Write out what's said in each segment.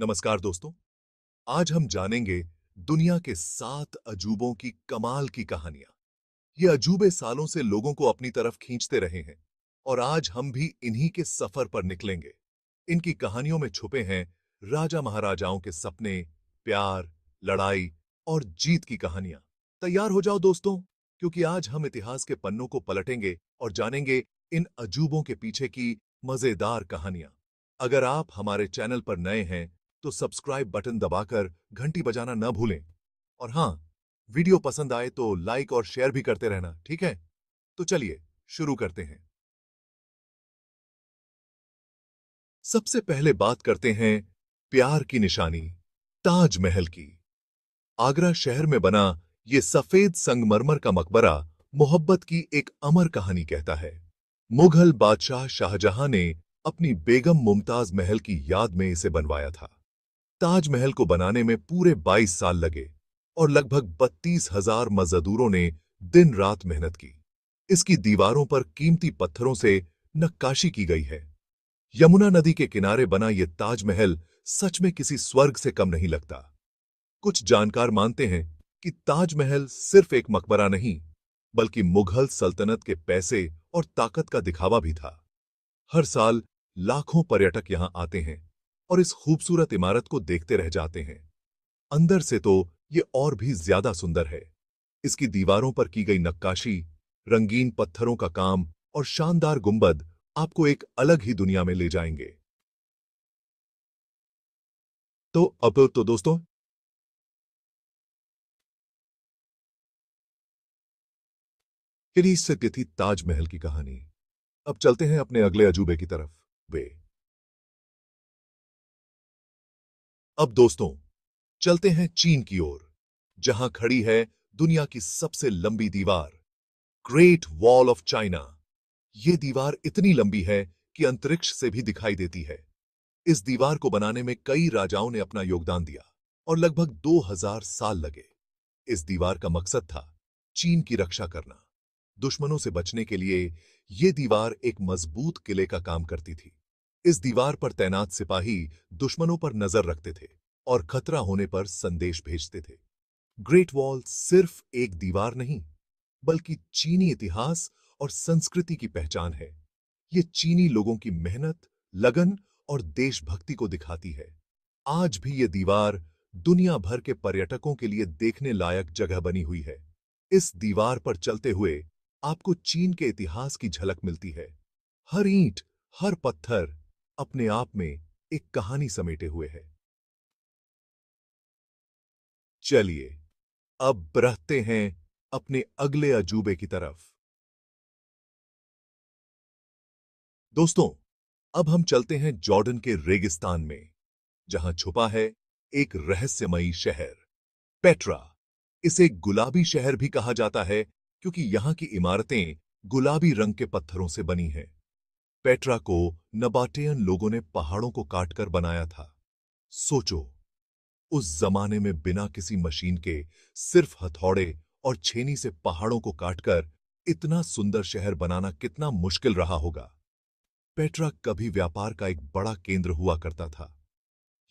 नमस्कार दोस्तों आज हम जानेंगे दुनिया के सात अजूबों की कमाल की कहानियां ये अजूबे सालों से लोगों को अपनी तरफ खींचते रहे हैं और आज हम भी इन्हीं के सफर पर निकलेंगे इनकी कहानियों में छुपे हैं राजा महाराजाओं के सपने प्यार लड़ाई और जीत की कहानियां तैयार हो जाओ दोस्तों क्योंकि आज हम इतिहास के पन्नों को पलटेंगे और जानेंगे इन अजूबों के पीछे की मजेदार कहानियां अगर आप हमारे चैनल पर नए हैं तो सब्सक्राइब बटन दबाकर घंटी बजाना न भूलें और हाँ वीडियो पसंद आए तो लाइक और शेयर भी करते रहना ठीक है तो चलिए शुरू करते हैं सबसे पहले बात करते हैं प्यार की निशानी ताजमहल की आगरा शहर में बना ये सफेद संगमरमर का मकबरा मोहब्बत की एक अमर कहानी कहता है मुगल बादशाह शाहजहां ने अपनी बेगम मुमताज महल की याद में इसे बनवाया था ताजमहल को बनाने में पूरे 22 साल लगे और लगभग बत्तीस हजार मजदूरों ने दिन रात मेहनत की इसकी दीवारों पर कीमती पत्थरों से नक्काशी की गई है यमुना नदी के किनारे बना यह ताजमहल सच में किसी स्वर्ग से कम नहीं लगता कुछ जानकार मानते हैं कि ताजमहल सिर्फ एक मकबरा नहीं बल्कि मुगल सल्तनत के पैसे और ताकत का दिखावा भी था हर साल लाखों पर्यटक यहां आते हैं और इस खूबसूरत इमारत को देखते रह जाते हैं अंदर से तो ये और भी ज्यादा सुंदर है इसकी दीवारों पर की गई नक्काशी रंगीन पत्थरों का काम और शानदार गुंबद आपको एक अलग ही दुनिया में ले जाएंगे तो अब तो दोस्तों फिर इससे थी ताजमहल की कहानी अब चलते हैं अपने अगले अजूबे की तरफ वे अब दोस्तों चलते हैं चीन की ओर जहां खड़ी है दुनिया की सबसे लंबी दीवार ग्रेट वॉल ऑफ चाइना ये दीवार इतनी लंबी है कि अंतरिक्ष से भी दिखाई देती है इस दीवार को बनाने में कई राजाओं ने अपना योगदान दिया और लगभग 2000 साल लगे इस दीवार का मकसद था चीन की रक्षा करना दुश्मनों से बचने के लिए यह दीवार एक मजबूत किले का काम करती थी इस दीवार पर तैनात सिपाही दुश्मनों पर नजर रखते थे और खतरा होने पर संदेश भेजते थे ग्रेट वॉल सिर्फ एक दीवार नहीं बल्कि चीनी इतिहास और संस्कृति की पहचान है ये चीनी लोगों की मेहनत लगन और देशभक्ति को दिखाती है आज भी ये दीवार दुनिया भर के पर्यटकों के लिए देखने लायक जगह बनी हुई है इस दीवार पर चलते हुए आपको चीन के इतिहास की झलक मिलती है हर ईंट हर पत्थर अपने आप में एक कहानी समेटे हुए है चलिए अब बढ़ते हैं अपने अगले अजूबे की तरफ दोस्तों अब हम चलते हैं जॉर्डन के रेगिस्तान में जहां छुपा है एक रहस्यमयी शहर पेट्रा इसे गुलाबी शहर भी कहा जाता है क्योंकि यहां की इमारतें गुलाबी रंग के पत्थरों से बनी हैं पेट्रा को नबाटेयन लोगों ने पहाड़ों को काटकर बनाया था सोचो उस जमाने में बिना किसी मशीन के सिर्फ हथौड़े और छेनी से पहाड़ों को काटकर इतना सुंदर शहर बनाना कितना मुश्किल रहा होगा पेट्रा कभी व्यापार का एक बड़ा केंद्र हुआ करता था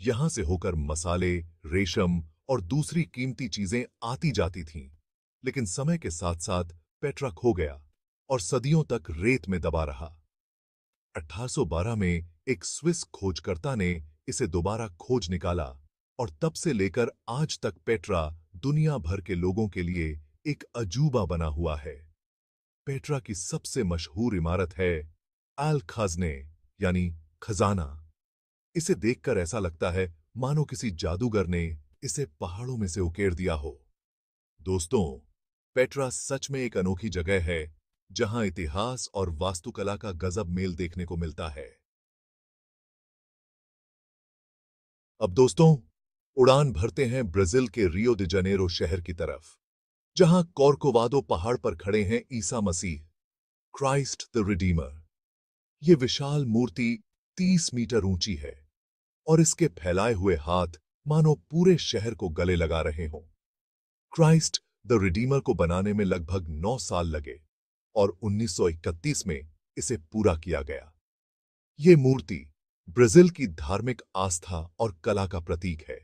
यहां से होकर मसाले रेशम और दूसरी कीमती चीजें आती जाती थीं लेकिन समय के साथ साथ पेट्रा खो गया और सदियों तक रेत में दबा रहा 1812 में एक स्विस खोजकर्ता ने इसे दोबारा खोज निकाला और तब से लेकर आज तक पेट्रा दुनिया भर के लोगों के लिए एक अजूबा बना हुआ है पेट्रा की सबसे मशहूर इमारत है आल खाजने यानी खजाना इसे देखकर ऐसा लगता है मानो किसी जादूगर ने इसे पहाड़ों में से उकेर दिया हो दोस्तों पेट्रा सच में एक अनोखी जगह है जहां इतिहास और वास्तुकला का गजब मेल देखने को मिलता है अब दोस्तों उड़ान भरते हैं ब्राजील के रियो दे जनेरो शहर की तरफ जहां कोरकोवादो पहाड़ पर खड़े हैं ईसा मसीह क्राइस्ट द रिडीमर ये विशाल मूर्ति तीस मीटर ऊंची है और इसके फैलाए हुए हाथ मानो पूरे शहर को गले लगा रहे हों क्राइस्ट द रिडीमर को बनाने में लगभग नौ साल लगे और 1931 में इसे पूरा किया गया ये मूर्ति ब्राजील की धार्मिक आस्था और कला का प्रतीक है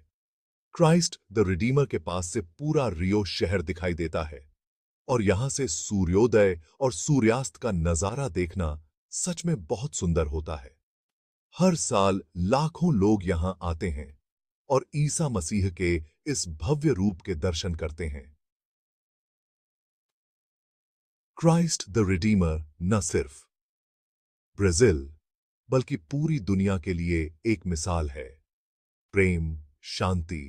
क्राइस्ट द रिडीमर के पास से पूरा रियो शहर दिखाई देता है और यहां से सूर्योदय और सूर्यास्त का नजारा देखना सच में बहुत सुंदर होता है हर साल लाखों लोग यहां आते हैं और ईसा मसीह के इस भव्य रूप के दर्शन करते हैं क्राइस्ट द रिडीमर न सिर्फ ब्राजील बल्कि पूरी दुनिया के लिए एक मिसाल है प्रेम शांति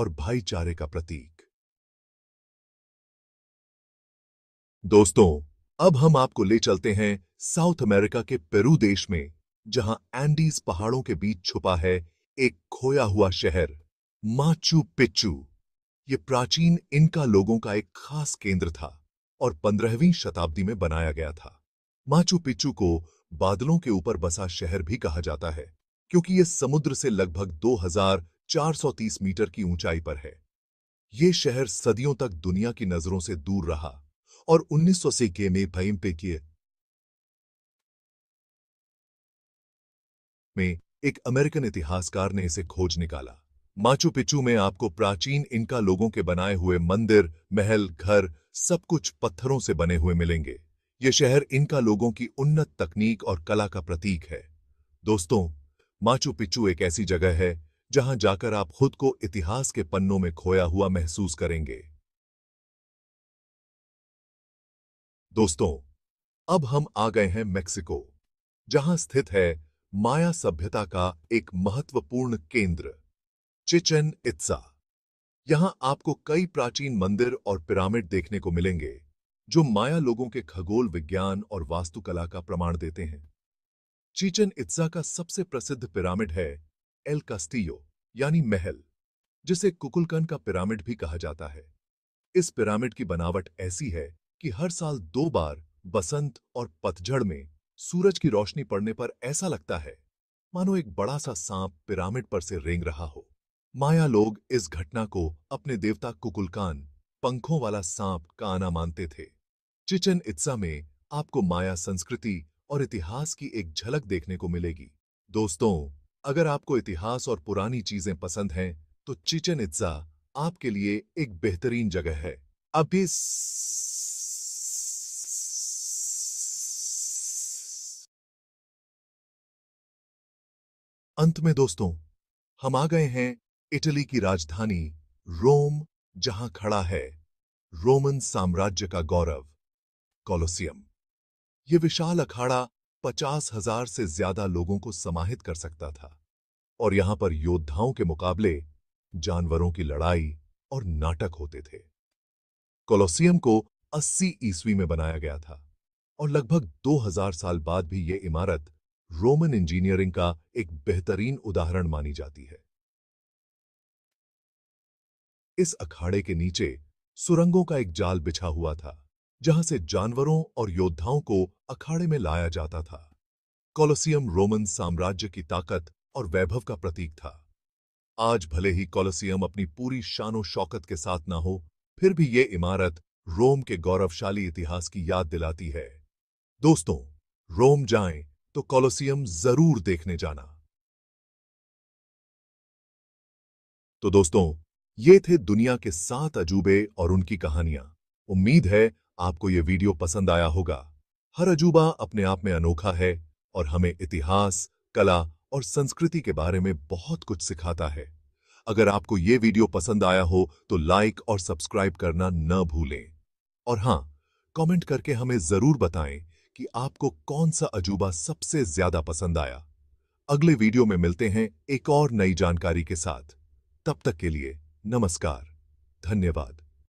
और भाईचारे का प्रतीक दोस्तों अब हम आपको ले चलते हैं साउथ अमेरिका के पेरू देश में जहां एंडीज पहाड़ों के बीच छुपा है एक खोया हुआ शहर माचू पिच्चू ये प्राचीन इनका लोगों का एक खास केंद्र था और पंद्रहवीं शताब्दी में बनाया गया था माचू पिच्चू को बादलों के ऊपर बसा शहर भी कहा जाता है क्योंकि यह समुद्र से लगभग 2430 मीटर की ऊंचाई पर है यह शहर सदियों तक दुनिया की नजरों से दूर रहा और उन्नीस सौ के में भयम में एक अमेरिकन इतिहासकार ने इसे खोज निकाला माचू पिचू में आपको प्राचीन इनका लोगों के बनाए हुए मंदिर महल घर सब कुछ पत्थरों से बने हुए मिलेंगे ये शहर इनका लोगों की उन्नत तकनीक और कला का प्रतीक है दोस्तों माचू पिचू एक ऐसी जगह है जहां जाकर आप खुद को इतिहास के पन्नों में खोया हुआ महसूस करेंगे दोस्तों अब हम आ गए हैं मेक्सिको जहां स्थित है माया सभ्यता का एक महत्वपूर्ण केंद्र चिचन इत्सा यहां आपको कई प्राचीन मंदिर और पिरामिड देखने को मिलेंगे जो माया लोगों के खगोल विज्ञान और वास्तुकला का प्रमाण देते हैं चिचन इत्सा का सबसे प्रसिद्ध पिरामिड है एल कास्टियो यानी महल जिसे कुकुलकन का पिरामिड भी कहा जाता है इस पिरामिड की बनावट ऐसी है कि हर साल दो बार बसंत और पतझड़ में सूरज की रोशनी पड़ने पर ऐसा लगता है मानो एक बड़ा सा सांप पिरामिड पर से रेंग रहा हो माया लोग इस घटना को अपने देवता कुकुलकान पंखों वाला सांप का आना मानते थे चिचन इत्सा में आपको माया संस्कृति और इतिहास की एक झलक देखने को मिलेगी दोस्तों अगर आपको इतिहास और पुरानी चीजें पसंद हैं तो चिचन इत्सा आपके लिए एक बेहतरीन जगह है अभी अंत में दोस्तों हम आ गए हैं इटली की राजधानी रोम जहां खड़ा है रोमन साम्राज्य का गौरव कोलोसियम ये विशाल अखाड़ा पचास हजार से ज्यादा लोगों को समाहित कर सकता था और यहां पर योद्धाओं के मुकाबले जानवरों की लड़ाई और नाटक होते थे कोलोसियम को 80 ईस्वी में बनाया गया था और लगभग 2000 साल बाद भी ये इमारत रोमन इंजीनियरिंग का एक बेहतरीन उदाहरण मानी जाती है इस अखाड़े के नीचे सुरंगों का एक जाल बिछा हुआ था जहां से जानवरों और योद्धाओं को अखाड़े में लाया जाता था कोलोसियम रोमन साम्राज्य की ताकत और वैभव का प्रतीक था आज भले ही कोलोसियम अपनी पूरी शानो शौकत के साथ ना हो फिर भी ये इमारत रोम के गौरवशाली इतिहास की याद दिलाती है दोस्तों रोम जाएं तो कोलोसियम जरूर देखने जाना तो दोस्तों ये थे दुनिया के सात अजूबे और उनकी कहानियां उम्मीद है आपको ये वीडियो पसंद आया होगा हर अजूबा अपने आप में अनोखा है और हमें इतिहास कला और संस्कृति के बारे में बहुत कुछ सिखाता है अगर आपको ये वीडियो पसंद आया हो तो लाइक और सब्सक्राइब करना न भूलें और हां कमेंट करके हमें जरूर बताएं कि आपको कौन सा अजूबा सबसे ज्यादा पसंद आया अगले वीडियो में मिलते हैं एक और नई जानकारी के साथ तब तक के लिए नमस्कार धन्यवाद